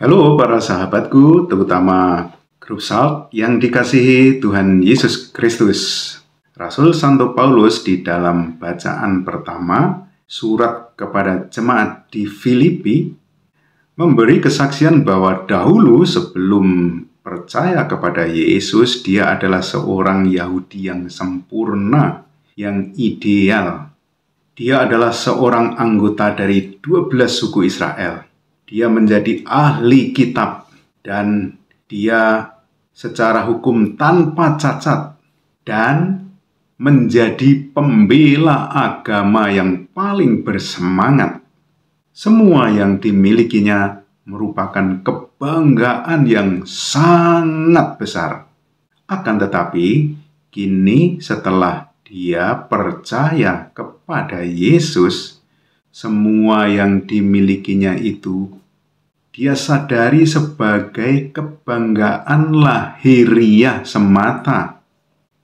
Halo para sahabatku, terutama grup Salt yang dikasihi Tuhan Yesus Kristus. Rasul Santo Paulus di dalam bacaan pertama surat kepada jemaat di Filipi memberi kesaksian bahwa dahulu sebelum percaya kepada Yesus dia adalah seorang Yahudi yang sempurna, yang ideal. Dia adalah seorang anggota dari 12 suku Israel dia menjadi ahli kitab dan dia secara hukum tanpa cacat dan menjadi pembela agama yang paling bersemangat. Semua yang dimilikinya merupakan kebanggaan yang sangat besar. Akan tetapi, kini setelah dia percaya kepada Yesus, semua yang dimilikinya itu dia sadari sebagai kebanggaan lahiriah semata.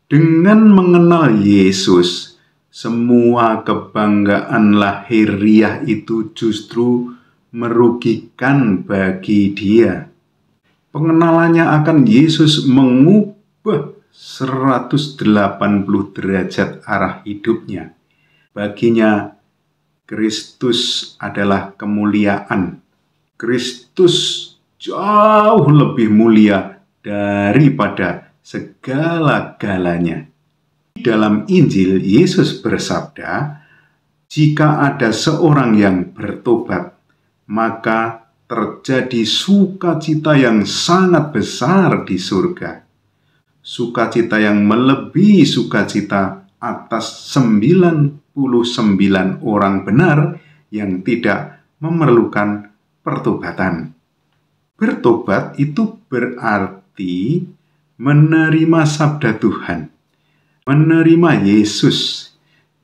Dengan mengenal Yesus, semua kebanggaan lahiriah itu justru merugikan bagi dia. Pengenalannya akan Yesus mengubah 180 derajat arah hidupnya. Baginya, Kristus adalah kemuliaan. Kristus jauh lebih mulia daripada segala-galanya. Di Dalam Injil, Yesus bersabda, "Jika ada seorang yang bertobat, maka terjadi sukacita yang sangat besar di surga, sukacita yang melebihi sukacita atas sembilan orang benar yang tidak memerlukan pertobatan. Bertobat itu berarti menerima sabda Tuhan, menerima Yesus,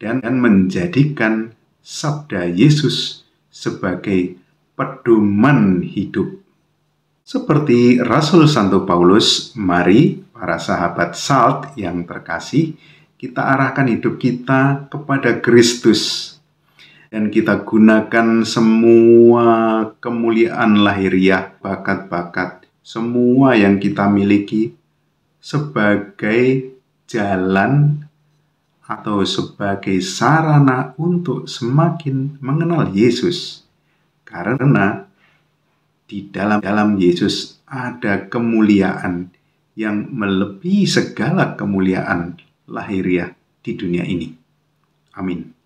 dan menjadikan sabda Yesus sebagai pedoman hidup. Seperti Rasul Santo Paulus, mari para sahabat Salt yang terkasih, kita arahkan hidup kita kepada Kristus dan kita gunakan semua kemuliaan lahiriah, bakat-bakat, semua yang kita miliki sebagai jalan atau sebagai sarana untuk semakin mengenal Yesus. Karena di dalam dalam Yesus ada kemuliaan yang melebihi segala kemuliaan lahiriah di dunia ini. Amin.